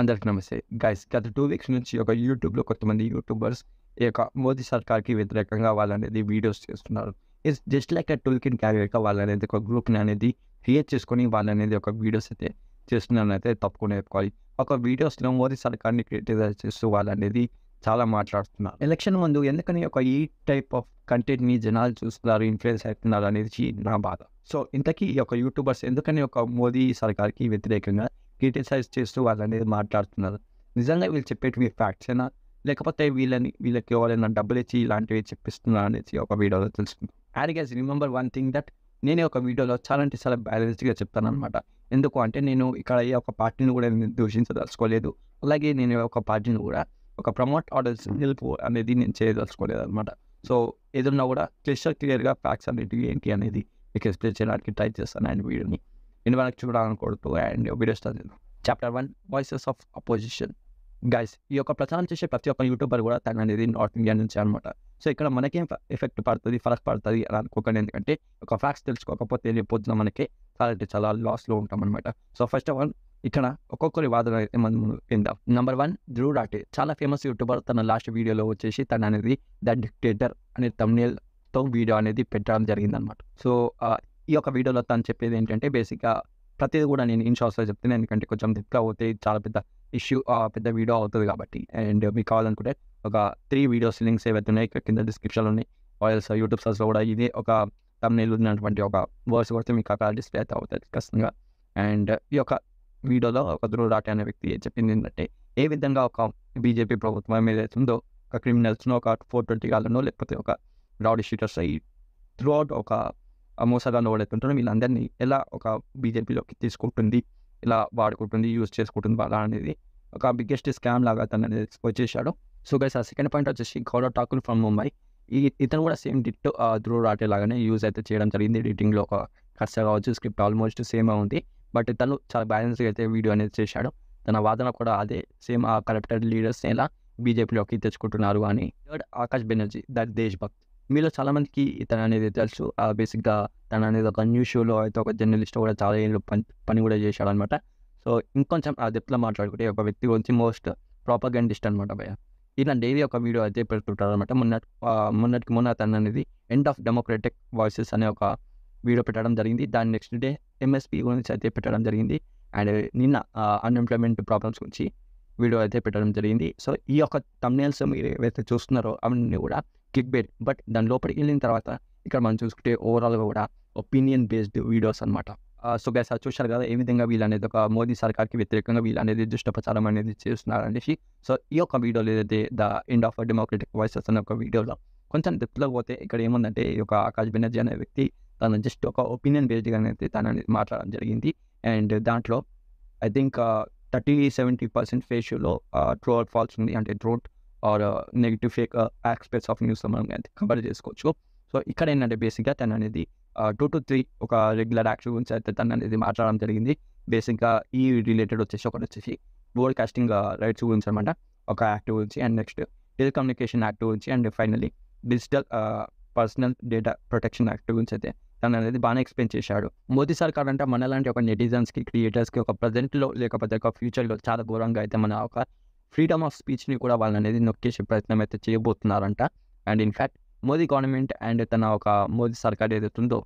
అందరికి నమస్తే గైస్ గత టూ వీక్స్ నుంచి ఒక యూట్యూబ్లో కొంతమంది యూట్యూబర్స్ ఈ యొక్క మోదీ సర్కార్కి వ్యతిరేకంగా వాళ్ళనేది వీడియోస్ చేస్తున్నారు it's just like a tool kit వాళ్ళు వాళ్ళనేది ఒక గ్రూప్ని అనేది క్రియేట్ చేసుకొని వాళ్ళనేది ఒక వీడియోస్ అయితే చేస్తున్నారని అయితే తప్పకుండా చెప్పుకోవాలి ఒక వీడియోస్లో మోదీ సర్కార్ని క్రిటిసైజ్ చేస్తూ వాళ్ళనేది చాలా మాట్లాడుతున్నారు ఎలక్షన్ ముందు ఎందుకని ఒక ఈ టైప్ ఆఫ్ కంటెంట్ని జనాలు చూస్తున్నారు ఇన్ఫ్లుయెన్స్ అవుతున్నారు అనేది నా బాధ సో ఇంతకీ ఈ యొక్క యూట్యూబర్స్ ఎందుకని ఒక మోదీ సర్కార్కి వ్యతిరేకంగా క్రిటిసైజ్ చేస్తూ వాళ్ళు అనేది మాట్లాడుతున్నారు నిజంగా వీళ్ళు చెప్పేటివి ఫ్యాక్ట్సేనా లేకపోతే వీళ్ళని వీళ్ళకి ఎవరైనా డబ్బులు ఇచ్చి ఇలాంటివి చెప్పిస్తున్నారు అనేసి ఒక వీడియోలో తెలుసుకుందాం and guys remember one thing that నేనే ఒక వీడియోలో చాలంటే చాలా బ్యాలెన్స్డ్గా చెప్తాను అనమాట ఎందుకు అంటే నేను ఇక్కడ ఒక పార్టీని కూడా నేను దూషించదలుచుకోలేదు అలాగే నేను ఒక పార్టీని కూడా ఒక ప్రమోట్ ఆర్డర్స్ హెల్ప్ అనేది నేను చేయదలుచుకోలేదు అనమాట సో ఏదన్నా కూడా క్లిష్టర్ క్లియర్గా ఫ్యాక్స్ అనేటివి ఏంటి అనేది మీకు ఎక్స్ప్లెయిన్ చేయడానికి ట్రై చేస్తాను అండ్ వీడియోని నేను వెనక్కి చూడాలనకూడదు అండ్ వీడియో స్టార్ట్ చేద్దాం chapter one voices of opposition guys ఈ యొక్క ప్రచారం చేసే ప్రతి ఒక్క యూట్యూబర్ కూడా తన అనేది నార్త్ ఇండియా నుంచి అనమాట సో ఇక్కడ మనకేం ఎఫెక్ట్ పడుతుంది ఫరక్ పడుతుంది అని అనుకోకండి ఎందుకంటే ఒక ఫ్యాక్స్ తెలుసుకోకపోతే పొద్దున మనకి చాలా చాలా లాస్లో ఉంటాం అనమాట సో ఫస్ట్ ఆఫ్ ఆల్ ఇక్కడ ఒక్కొక్కరి వాదన అయితే మనం విందాం నెంబర్ వన్ ధ్రువ్ డాటే చాలా ఫేమస్ యూట్యూబర్ తన లాస్ట్ వీడియోలో వచ్చేసి తన అనేది ద డిక్టేటర్ అనే తమ్నేల్తో వీడియో అనేది పెట్టడం జరిగిందనమాట సో ఈ యొక్క వీడియోలో తను చెప్పేది ఏంటంటే బేసిక్గా ప్రతిదీ కూడా నేను ఇన్ చెప్తున్నాను చెప్తాను ఎందుకంటే కొంచెం దిప్గా పోతే చాలా పెద్ద ఇష్యూ పెద్ద వీడియో అవుతుంది కాబట్టి అండ్ మీకు కావాలనుకుంటే ఒక త్రీ వీడియోస్ లింక్స్ ఏవైతే ఉన్నాయి కింద డిస్క్రిప్షన్లో ఉన్నాయి వాయిల్స్ యూట్యూబ్ సర్చ్లో కూడా ఇదే ఒక తమిళ ఉన్నటువంటి ఒక వర్డ్స్ కొడితే మీకు అక్కడ డిస్ప్లే అయితే అవుతుంది ఖచ్చితంగా అండ్ ఈ యొక్క వీడియోలో ఒక ధ్రువరాటి అనే వ్యక్తి చెప్పింది ఏంటంటే ఏ విధంగా ఒక బీజేపీ ప్రభుత్వం ఉందో ఒక క్రిమినల్స్ను ఒక ఫోర్ ట్వంటీ కాలనో లేకపోతే ఒక రౌడీ షీటర్స్ అయ్యి త్రూఅవుట్ అవుట్ ఒక మోసాలను ఉంటారు వీళ్ళందరినీ ఎలా ఒక బీజేపీలోకి తీసుకుంటుంది ఇలా వాడుకుంటుంది యూజ్ చేసుకుంటుంది అలా అనేది ఒక బిగ్గెస్ట్ స్కామ్ లాగా తన అనేది వచ్చేసాడు సో గైస్ ఆ సెకండ్ పాయింట్ వచ్చేసి గౌరవ్ ఠాకూర్ ఫ్రమ్ ముంబై ఈ ఇతను కూడా సేమ్ డిట్ ధ్రువ రాటే లాగానే యూజ్ అయితే చేయడం జరిగింది ఎడిటింగ్లో ఒక కష్టం కావచ్చు స్క్రిప్ట్ ఆల్మోస్ట్ సేమ్ ఉంది బట్ ఇతను చాలా బ్యాలెన్స్గా అయితే వీడియో అనేది చేశాడు తన వాదన కూడా అదే సేమ్ ఆ కలెక్టర్ లీడర్స్ ఎలా బీజేపీలోకి తెచ్చుకుంటున్నారు అని థర్డ్ ఆకాష్ బెనర్జీ దట్ దేశభక్త్ మీలో చాలామందికి తన అనేది తెలుసు బేసిక్గా తన అనేది ఒక న్యూస్ షోలో అయితే ఒక జర్నలిస్ట్ కూడా చాలా ఏళ్ళు పని పని కూడా చేశాడు అనమాట సో ఇంకొంచెం ఆ డెప్త్లో మాట్లాడుకుంటే ఒక వ్యక్తి గురించి మోస్ట్ ప్రాపగండిస్ట్ అనమాట భయ ఇలా డైలీ ఒక వీడియో అయితే పెడుతుంటారు అనమాట మొన్న మొన్నటికి మొన్న తన అనేది ఎండ్ ఆఫ్ డెమోక్రటిక్ వాయిసెస్ అనే ఒక వీడియో పెట్టడం జరిగింది దాని నెక్స్ట్ డే ఎంఎస్పీ గురించి అయితే పెట్టడం జరిగింది అండ్ నిన్న అన్ఎంప్లాయ్మెంట్ ప్రాబ్లమ్స్ గురించి వీడియో అయితే పెట్టడం జరిగింది సో ఈ యొక్క తమ్నేల్స్ మీరు ఏవైతే చూస్తున్నారో అవన్నీ కూడా క్లిక్ బేట్ బట్ దాని లోపలికి వెళ్ళిన తర్వాత ఇక్కడ మనం చూసుకుంటే ఓవరాల్గా కూడా ఒపీనియన్ బేస్డ్ వీడియోస్ అనమాట సో గ్యాస్ అది చూశారు కదా ఏ విధంగా వీళ్ళు అనేది ఒక మోదీ సర్కార్కి వ్యతిరేకంగా వీళ్ళు అనేది దుష్ట ప్రచారం అనేది చేస్తున్నారు అనేసి సో ఈ యొక్క వీడియోలు ఏదైతే the end of democratic voices అనే ఒక వీడియోలో కొంచెం డెప్త్లో పోతే ఇక్కడ ఏముందంటే ఈ యొక్క ఆకాశ్ బెనర్జీ అనే వ్యక్తి తను జస్ట్ ఒక ఒపీనియన్ బేస్డ్గా అనేది తన అనేది మాట్లాడడం జరిగింది అండ్ దాంట్లో I think thirty seventy percent ఫేషియోలో ట్రోల్ ఫాల్స్ ఉంది అంటే ట్రోట్ or negative fake aspects of news మనం కవర్ చేసుకోవచ్చు సో ఇక్కడ ఏంటంటే బేసిక్గా తను అనేది టూ టు త్రీ ఒక రెగ్యులర్ యాక్షన్ గురించి అయితే తను అనేది మాట్లాడడం జరిగింది బేసిక్గా ఈ రిలేటెడ్ వచ్చేసి ఒకటి వచ్చేసి బ్రోడ్కాస్టింగ్ రైట్స్ గురించి అనమాట ఒక యాక్ట్ గురించి అండ్ నెక్స్ట్ టెలికమ్యూనికేషన్ యాక్ట్ గురించి and finally digital personal data protection act గురించి అయితే తను అనేది బాగా ఎక్స్ప్లెయిన్ చేశాడు మోదీ సర్కార్ అంటే మనలాంటి ఒక నెటిజన్స్కి క్రియేటర్స్కి ఒక ప్రజెంట్లో లేకపోతే ఒక ఫ్యూచర్లో చాలా ఘోరంగా అయితే మన ఒక ఫ్రీడమ్ ఆఫ్ స్పీచ్ని కూడా వాళ్ళు అనేది నొక్కేసే ప్రయత్నం అయితే చేయబోతున్నారంట and in fact Modi government and తన ఒక మోదీ సర్కార్ ఉందో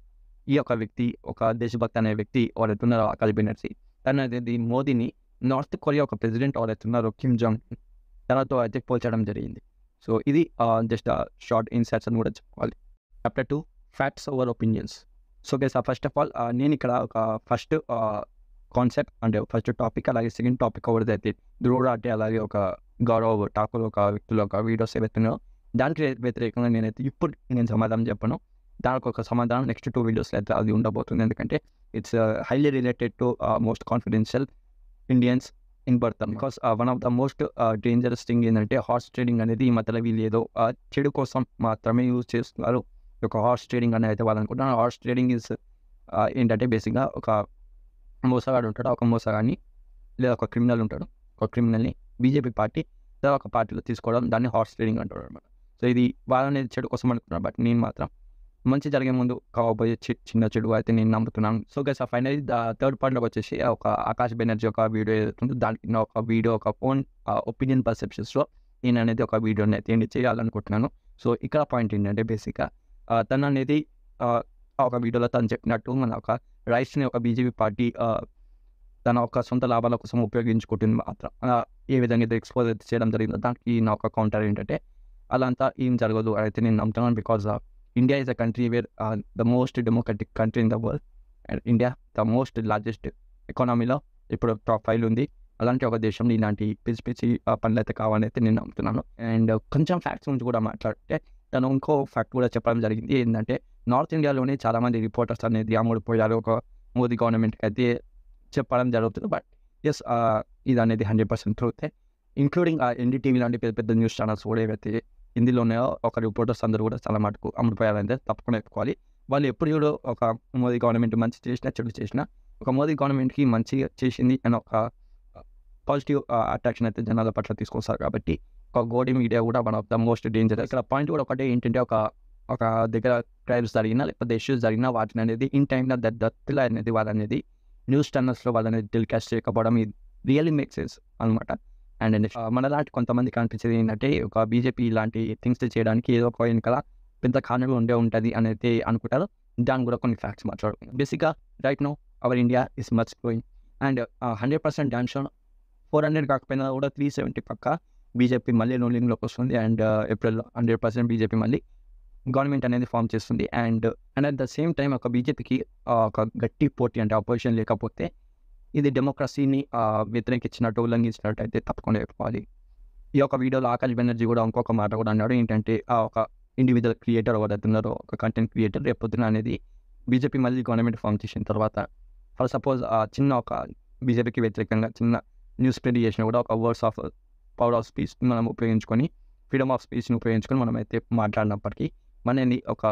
ఈ యొక్క వ్యక్తి ఒక దేశభక్తి అనే వ్యక్తి ఉన్నారో అకాలి బెనర్జీ తన అనేది మోదీని నార్త్ కొరియా ఒక ప్రెసిడెంట్ ఉన్నారో కిమ్ జాంగ్ తనతో అయితే పోల్చడం జరిగింది సో ఇది జస్ట్ షార్ట్ ఇన్సైట్స్ అని కూడా చెప్పుకోవాలి chapter two facts over opinions so guys first of all నేను ఇక్కడ ఒక ఫస్ట్ కాన్సెప్ట్ అంటే ఫస్ట్ టాపిక్ అలాగే సెకండ్ టాపిక్ ఎవరిది అయితే ధ్రువుడు అంటే అలాగే ఒక గౌరవ్ ఠాకూర్ ఒక వ్యక్తులు ఒక వీడియోస్ ఏవైతే దానికి వ్యతిరేకంగా నేనైతే ఇప్పుడు నేను సమాధానం చెప్పను దానికి ఒక సమాధానం నెక్స్ట్ టూ వీడియోస్లో అయితే అది ఉండబోతుంది ఎందుకంటే it's highly related to most confidential Indians in birth because one of the most dangerous thing ఏంటంటే హార్స్ ట్రేడింగ్ అనేది ఈ మధ్యలో వీళ్ళు ఏదో చెడు కోసం మాత్రమే యూజ్ చేస్తున్నారు ఒక హార్స్ ట్రేడింగ్ అనేది అయితే వాళ్ళు హార్స్ ట్రేడింగ్ ఇస్ ఏంటంటే బేసిక్గా ఒక మోసగాడు ఉంటాడు ఒక మోసగాడిని లేదా ఒక క్రిమినల్ ఉంటాడు ఒక క్రిమినల్ని బీజేపీ పార్టీ లేదా ఒక పార్టీలో తీసుకోవడం దాన్ని హార్స్ ట్రేడింగ్ అంటాడు అనమాట సో ఇది అనేది చెడు కోసం అనుకుంటున్నాను బట్ నేను మాత్రం మంచి జరిగే ముందు కాబోయే చిన్న చెడు అయితే నేను నమ్ముతున్నాను సో గైస్ ఆ ఫైనల్ థర్డ్ పార్ట్లోకి వచ్చేసి ఒక ఆకాశ్ బెనర్జీ ఒక వీడియో ఏదైతే దానికి ఒక వీడియో ఒక ఓన్ ఒపీనియన్ పర్సెప్షన్స్లో నేను అనేది ఒక వీడియోని అయితే ఎండి చేయాలనుకుంటున్నాను సో ఇక్కడ పాయింట్ ఏంటంటే బేసిక్గా తను అనేది ఒక వీడియోలో తను చెప్పినట్టు మన ఒక రైస్ని ఒక బీజేపీ పార్టీ తన ఒక సొంత లాభాల కోసం ఉపయోగించుకుంటుంది మాత్రం ఏ విధంగా అయితే ఎక్స్పోజ్ అయితే చేయడం జరిగిందో దానికి నా ఒక కౌంటర్ ఏంటంటే అలాంతా ఏం జరగదు అయితే నేను నమ్ముతున్నాను because India is a country where the most democratic country in the world and India the most largest ఎకానమీలో ఇప్పుడు టాప్ ఫైవ్ ఉంది అలాంటి ఒక దేశంలో ఇలాంటి పిచ్చి పిచ్చి పనులు అయితే కావాలని అయితే నేను నమ్ముతున్నాను అండ్ కొంచెం ఫ్యాక్ట్స్ గురించి కూడా మాట్లాడితే తను ఇంకో ఫ్యాక్ట్ కూడా చెప్పడం జరిగింది ఏంటంటే నార్త్ ఇండియాలోనే చాలామంది రిపోర్టర్స్ అనేది అమ్ముడుపోయారు ఒక మోదీ గవర్నమెంట్ అయితే చెప్పడం జరుగుతుంది బట్ ఎస్ ఇది అనేది హండ్రెడ్ పర్సెంట్ ట్రూతే ఇంక్లూడింగ్ ఎన్డీటీవీ లాంటి పెద్ద పెద్ద న్యూస్ ఛానల్స్ కూడా ఏవైతే హిందీలోనే ఒక రిపోర్టర్స్ అందరూ కూడా చాలా మటుకు అమ్ముడుపోయారంటే తప్పకుండా చెప్పుకోవాలి వాళ్ళు ఎప్పుడు కూడా ఒక మోదీ గవర్నమెంట్ మంచి చేసినా చెడు చేసినా ఒక మోదీ గవర్నమెంట్కి మంచిగా చేసింది అని ఒక పాజిటివ్ అట్రాక్షన్ అయితే జనాల పట్ల తీసుకొస్తారు కాబట్టి ఒక గోడి మీడియా కూడా one of the most danger ఇక్కడ పాయింట్ కూడా ఒకటే ఏంటంటే ఒక ఒక దగ్గర ట్రయల్స్ జరిగినా లేకపోతే ఇష్యూస్ జరిగినా వాటిని అనేది ఇన్ టైంలో దత్తులు అనేది వాళ్ళనేది న్యూస్ ఛానల్స్లో వాళ్ళని టెలికాస్ట్ చేయకపోవడం ఇది రియల్లీ మేక్ సెన్స్ అనమాట అండ్ మన లాంటి కొంతమంది కనిపించేది ఏంటంటే ఒక బీజేపీ లాంటి థింగ్స్ చేయడానికి ఏదో ఒక వెనకాల పెద్ద కారణాలు ఉండే ఉంటుంది అనేది అనుకుంటారు దాని కూడా కొన్ని ఫ్యాక్ట్స్ మాట్లాడుకుంటాం బేసిక్గా right no our India is much growing and hundred percent డ్యాన్స్ ఫోర్ హండ్రెడ్ కాకపోయినా కూడా త్రీ సెవెంటీ పక్క బీజేపీ మళ్ళీ నోలింగ్లోకి వస్తుంది అండ్ ఏప్రిల్లో హండ్రెడ్ పర్సెంట్ బీజేపీ మళ్ళీ గవర్నమెంట్ అనేది ఫామ్ చేస్తుంది and and at the same time ఒక బీజేపీకి ఒక గట్టి పోటీ అంటే ఆపోజిషన్ లేకపోతే ఇది డెమోక్రసీని వ్యతిరేకించినట్టు ఉల్లంఘించినట్టు అయితే తప్పకుండా చెప్పుకోవాలి ఈ యొక్క వీడియోలో ఆకాష్ బెనర్జీ కూడా ఇంకొక మాట కూడా అన్నాడు ఏంటంటే ఆ ఒక ఇండివిజువల్ క్రియేటర్ ఎవరైతున్నారో ఒక కంటెంట్ క్రియేటర్ రేపొద్దున అనేది బీజేపీ మళ్ళీ గవర్నమెంట్ ఫామ్ చేసిన తర్వాత ఫర్ సపోజ్ చిన్న ఒక బీజేపీకి వ్యతిరేకంగా చిన్న న్యూస్ స్ప్రెడ్ చేసిన కూడా ఒక words of power of speech మనం ఉపయోగించుకొని ఫ్రీడమ్ ఆఫ్ స్పీచ్ని ఉపయోగించుకొని మనం అయితే మాట్లాడినప్పటికీ మనని ఒక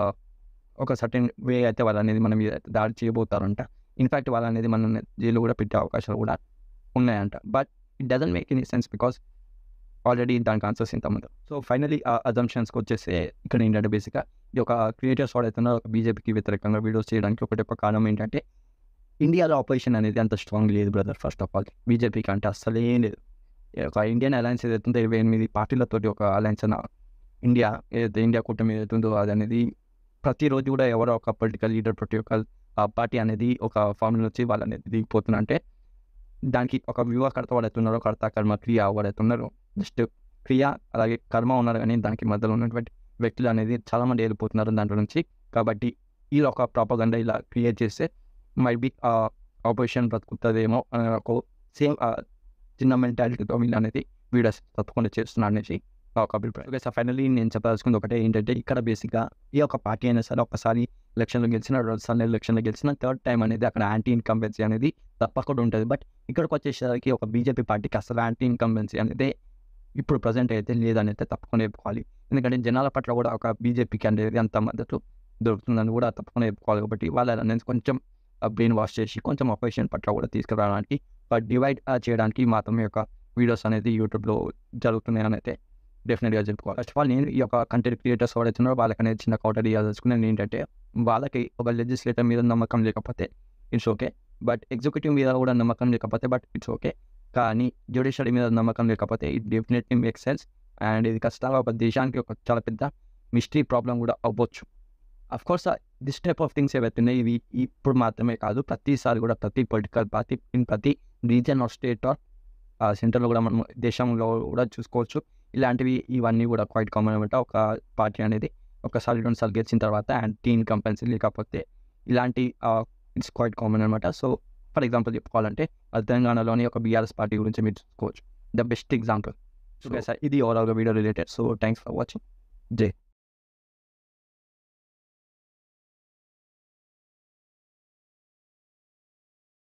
ఒక సర్టెన్ వే అయితే వాళ్ళు అనేది మనం దాడి చేయబోతారంట ఇన్ఫ్యాక్ట్ వాళ్ళు అనేది మనం జైలు కూడా పెట్టే అవకాశాలు కూడా ఉన్నాయంట but it doesn't make any sense because already దానికి ఆన్సర్స్ ఇంతమంది సో ఫైనలీ ఆ అజంప్షన్స్కి వచ్చేసి ఇక్కడ ఏంటంటే బేసిక్గా ఇది ఒక క్రియేటర్స్ వాడైతున్న బీజేపీకి వ్యతిరేకంగా వీడియోస్ చేయడానికి ఒకటి ఒక కారణం ఏంటంటే ఇండియాలో ఆపరేషన్ అనేది అంత స్ట్రాంగ్ లేదు బ్రదర్ ఫస్ట్ ఆఫ్ ఆల్ బీజేపీకి అంటే అస్సలేం లేదు ఒక ఇండియన్ అలయన్స్ ఉందో ఇరవై ఎనిమిది పార్టీలతోటి ఒక అలయన్స్ ఇండియా ఏదైతే ఇండియా కూటమి ఏదైతే ఉందో అది అనేది ప్రతిరోజు కూడా ఎవరో ఒక పొలిటికల్ లీడర్ ప్రతి ఒక్క పార్టీ అనేది ఒక ఫామ్లో వచ్చి వాళ్ళు అనేది దిగిపోతున్నారు అంటే దానికి ఒక వ్యూహకర్త వాడైతున్నారో కర్త కర్మ క్రియ ఉన్నారు జస్ట్ క్రియ అలాగే కర్మ ఉన్నారు కానీ దానికి మధ్యలో ఉన్నటువంటి వ్యక్తులు అనేది చాలామంది వెళ్ళిపోతున్నారు దాంట్లో నుంచి కాబట్టి వీళ్ళు ఒక ప్రాపగండ ఇలా క్రియేట్ చేస్తే మైబీ బి ఆపోజిషన్ బ్రతుకుతుందేమో ఒక సేమ్ చిన్న మెంటాలిటీతో వీళ్ళు అనేది వీడియోస్ తప్పకుండా చేస్తున్నారు అనేసి ఒక అభిప్రాయం ఓకే సార్ ఫైనలీ నేను చెప్పదలుచుకుంది ఒకటే ఏంటంటే ఇక్కడ బేసిక్గా ఈ ఒక పార్టీ అయినా సరే ఒకసారి ఎలక్షన్లో గెలిచిన రెండుసార్లు ఎలక్షన్లో గెలిచిన థర్డ్ టైం అనేది అక్కడ యాంటీ ఇన్కంబెన్సీ అనేది తప్పకుండా ఉంటుంది బట్ ఇక్కడికి వచ్చేసరికి ఒక బీజేపీ పార్టీకి అసలు యాంటీ ఇన్కంబెన్సీ అనేది ఇప్పుడు ప్రజెంట్ అయితే లేదని అయితే తప్పకుండా చెప్పుకోవాలి ఎందుకంటే జనాల పట్ల కూడా ఒక బీజేపీకి అనేది అంత మద్దతు దొరుకుతుందని కూడా తప్పకుండా చెప్పుకోవాలి కాబట్టి నేను కొంచెం బ్రెయిన్ వాష్ చేసి కొంచెం అపోజిషన్ పట్ల కూడా తీసుకురావడానికి డివైడ్ చేయడానికి మాత్రం యొక్క వీడియోస్ అనేది యూట్యూబ్లో జరుగుతున్నాయని అయితే డెఫినెట్గా చెప్పుకోవాలి ఫస్ట్ ఆఫ్ ఆల్ నేను ఈ యొక్క కంటెంట్ క్రియేటర్స్ ఎవరైతున్నారో వాళ్ళకి అనేది చిన్న కౌటర్ ఇవ్వాల్సుకున్నాను ఏంటంటే వాళ్ళకి ఒక లెజిస్లేటర్ మీద నమ్మకం లేకపోతే ఇట్స్ ఓకే బట్ ఎగ్జిక్యూటివ్ మీద కూడా నమ్మకం లేకపోతే బట్ ఇట్స్ ఓకే కానీ జ్యుడిషియరీ మీద నమ్మకం లేకపోతే it definitely make sense and ఇది ఖచ్చితంగా ఒక దేశానికి ఒక చాలా పెద్ద మిస్టరీ ప్రాబ్లం కూడా అవ్వచ్చు of course this type of things ఏవైతున్నాయి ఇవి ఇప్పుడు మాత్రమే కాదు ప్రతిసారి కూడా ప్రతి పొలిటికల్ పార్టీ ఇన్ ప్రతి రీజన్ ఆర్ స్టేట్ ఆర్ సెంటర్లో కూడా మనం దేశంలో కూడా చూసుకోవచ్చు ఇలాంటివి ఇవన్నీ కూడా క్వైట్ కామన్ అనమాట ఒక పార్టీ అనేది ఒకసారి సార్లు గెలిచిన తర్వాత అండ్ టీన్ కంపెన్సీ లేకపోతే ఇలాంటి ఇట్స్ క్వైట్ కామన్ అనమాట సో ఫర్ ఎగ్జాంపుల్ చెప్పుకోవాలంటే తెలంగాణలోని ఒక బీఆర్ఎస్ పార్టీ గురించి మీరు చూసుకోవచ్చు the best example okay sir ఇది ఓవరాల్గా video related so thanks for watching జై